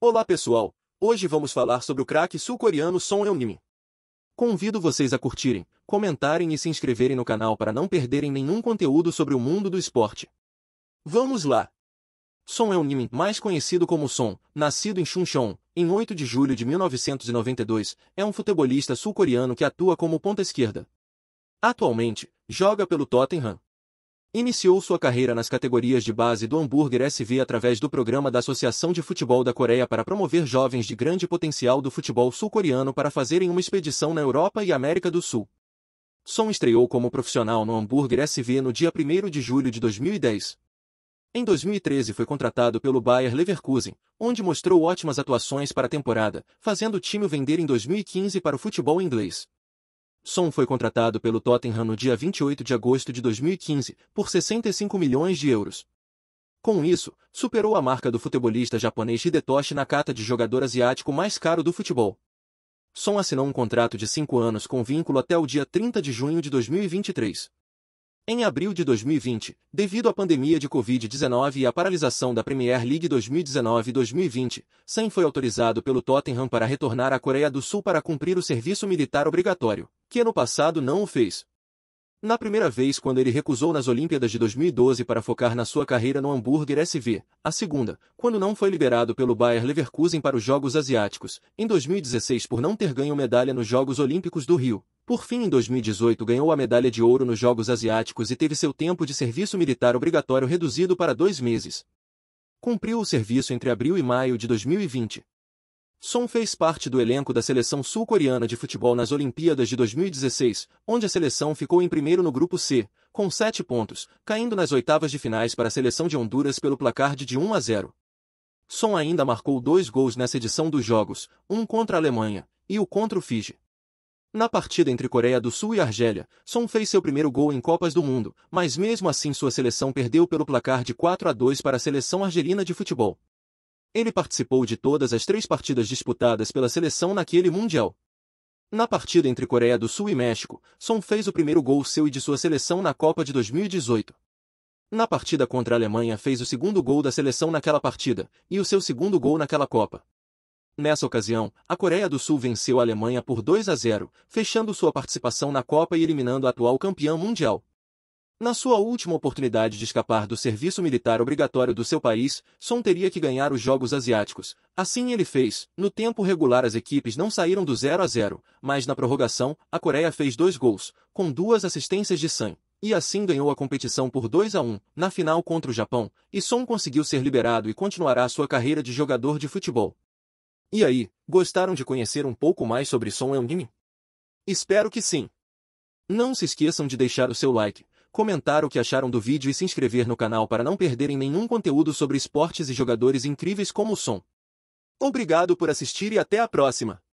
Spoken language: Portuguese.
Olá pessoal, hoje vamos falar sobre o craque sul-coreano Son Eunim. min Convido vocês a curtirem, comentarem e se inscreverem no canal para não perderem nenhum conteúdo sobre o mundo do esporte. Vamos lá! Son Eunim, min mais conhecido como Son, nascido em Chuncheon, em 8 de julho de 1992, é um futebolista sul-coreano que atua como ponta esquerda. Atualmente, joga pelo Tottenham. Iniciou sua carreira nas categorias de base do Hamburger SV através do programa da Associação de Futebol da Coreia para promover jovens de grande potencial do futebol sul-coreano para fazerem uma expedição na Europa e América do Sul. Son estreou como profissional no Hamburger SV no dia 1 de julho de 2010. Em 2013 foi contratado pelo Bayer Leverkusen, onde mostrou ótimas atuações para a temporada, fazendo o time vender em 2015 para o futebol inglês. Son foi contratado pelo Tottenham no dia 28 de agosto de 2015 por 65 milhões de euros. Com isso, superou a marca do futebolista japonês Hidetoshi Nakata de jogador asiático mais caro do futebol. Son assinou um contrato de cinco anos com vínculo até o dia 30 de junho de 2023. Em abril de 2020, devido à pandemia de Covid-19 e à paralisação da Premier League 2019-2020, Sen foi autorizado pelo Tottenham para retornar à Coreia do Sul para cumprir o serviço militar obrigatório que ano passado não o fez. Na primeira vez quando ele recusou nas Olimpíadas de 2012 para focar na sua carreira no Hamburger SV, a segunda, quando não foi liberado pelo Bayer Leverkusen para os Jogos Asiáticos, em 2016 por não ter ganho medalha nos Jogos Olímpicos do Rio. Por fim, em 2018 ganhou a medalha de ouro nos Jogos Asiáticos e teve seu tempo de serviço militar obrigatório reduzido para dois meses. Cumpriu o serviço entre abril e maio de 2020. Son fez parte do elenco da seleção sul-coreana de futebol nas Olimpíadas de 2016, onde a seleção ficou em primeiro no grupo C, com 7 pontos, caindo nas oitavas de finais para a seleção de Honduras pelo placar de 1 a 0. Son ainda marcou dois gols nessa edição dos Jogos, um contra a Alemanha e o contra o Fiji. Na partida entre Coreia do Sul e Argélia, Son fez seu primeiro gol em Copas do Mundo, mas mesmo assim sua seleção perdeu pelo placar de 4 a 2 para a seleção argelina de futebol. Ele participou de todas as três partidas disputadas pela seleção naquele Mundial. Na partida entre Coreia do Sul e México, Son fez o primeiro gol seu e de sua seleção na Copa de 2018. Na partida contra a Alemanha fez o segundo gol da seleção naquela partida, e o seu segundo gol naquela Copa. Nessa ocasião, a Coreia do Sul venceu a Alemanha por 2 a 0, fechando sua participação na Copa e eliminando a atual campeã mundial. Na sua última oportunidade de escapar do serviço militar obrigatório do seu país, Son teria que ganhar os Jogos Asiáticos. Assim ele fez. No tempo regular as equipes não saíram do 0 a 0, mas na prorrogação, a Coreia fez dois gols, com duas assistências de San. E assim ganhou a competição por 2 a 1, na final contra o Japão, e Son conseguiu ser liberado e continuará sua carreira de jogador de futebol. E aí, gostaram de conhecer um pouco mais sobre Son Heung-min? Espero que sim! Não se esqueçam de deixar o seu like comentar o que acharam do vídeo e se inscrever no canal para não perderem nenhum conteúdo sobre esportes e jogadores incríveis como o Som. Obrigado por assistir e até a próxima!